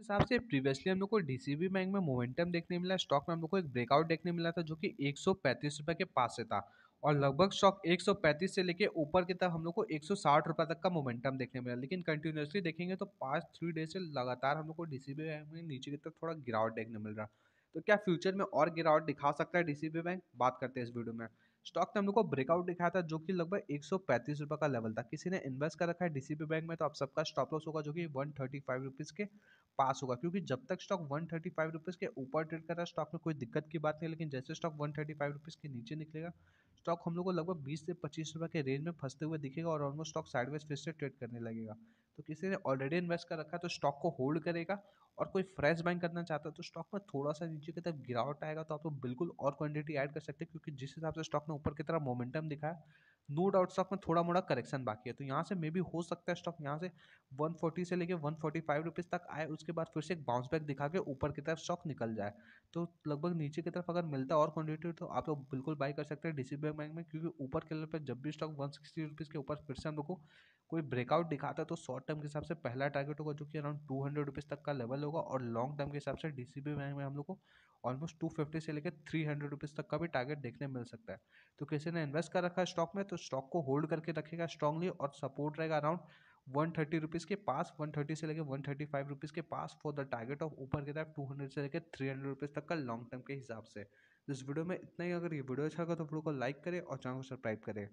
हिसाब से प्रीवियसली हम लोग को डीसीबी बैंक में मोमेंटम देखने मिला स्टॉक में हम लोग को एक ब्रेकआउट देखने मिला था जो कि एक सौ के पास से था और लगभग स्टॉक 135 से लेके ऊपर की तरफ हम लोग को एक सौ तक का मोमेंटम देखने मिला लेकिन कंटिन्यूसली देखेंगे तो पास थ्री डेज से लगातार हम लोग को डीसीबी बैंक में नीचे की तरफ थोड़ा गिरावट देखने मिल रहा तो क्या फ्यूचर में और गिरावट दिखा सकता है डीसीबी बैंक बात करते हैं इस वीडियो में स्टॉक ने हम लोग को ब्रेकआउट दिखाया था जो कि लगभग एक सौ का लेवल था किसी ने इन्वेस्ट कर रखा है डीसीबी बैंक में तो आप सबका स्टॉप लॉस होगा जो कि वन थर्टी के पास होगा क्योंकि जब तक stock one thirty five rupees के ऊपर ट्रेड कर रहा है स्टॉक में कोई दिक्कत की बात नहीं लेकिन जैसे stock one thirty five rupees के नीचे निकलेगा स्टॉक हम लोग को लगभग बीस से पच्चीस रुपये के रेंज में फंसते हुए दिखेगा और ऑलमोस्ट स्टॉक साइडवेज फिर से ट्रेड करने लगेगा तो किसी ने ऑलरेडी इन्वेस्ट कर रखा है तो स्टॉक को होल्ड करेगा और कोई फ्रेश बाइंग करना चाहता है तो स्टॉक में थोड़ा सा नीचे की तरफ गिरावट आएगा तो आप लोग बिल्कुल और क्वांटिटी ऐड कर सकते हैं क्योंकि जिस हिसाब से स्टॉक ने ऊपर की तरफ मोमेंटम दिखाया नो डाउट स्टॉक में थोड़ा मोड़ा करेक्शन बाकी है तो यहाँ से मे भी हो सकता है स्टॉक यहाँ से 140 से लेके 145 रुपीस तक आए उसके बाद फिर से एक बाउंस बैक दिखा के ऊपर की तरफ स्टॉक निकल जाए तो लगभग नीचे की तरफ अगर मिलता है और क्वान्टिटी तो आप लोग बिल्कुल बाई कर सकते हैं डी सी बैंक में क्योंकि ऊपर के लेवल पर जब भी स्टॉक वन सिक्सटी रुपीज़ के ऊपर फिर से हम लोग को कोई ब्रेकआउट दिखाता है तो शॉर्ट टर्म के हिसाब से पहला टारगेट होगा जो कि अराउंड टू हंड्रेड रुपीज़ तक का लेवल होगा और लॉन्ग टर्म के हिसाब से डी सी बैंक में हम लोग को ऑलमोस्ट टू फिफ्टी से लेकर थ्री हंड्रेड रुपीज़ तक का भी टारगेट देखने मिल सकता है तो किसी ने इन्वेस्ट कर रखा है स्टॉक में तो स्टॉक को होल्ड करके रखेगा स्ट्रांगली और सपोर्ट रहेगा अराउंड वन थर्टी रुपीज़ के पास वन थर्टी से लेकर वन थर्टी फाइव रुपीज़ के पास फॉर द टारगेट ऑफ ऊपर की तरफ टू हंड्रेड से लेकर थ्री हंड्रेड रुपीज़ तक का लॉन्ग टर्म के हिसाब से इस वीडियो में इतना ही अगर ये वीडियो अच्छा लगा तो वीडियो को लाइक करें और चैनल को सब्सक्राइब करें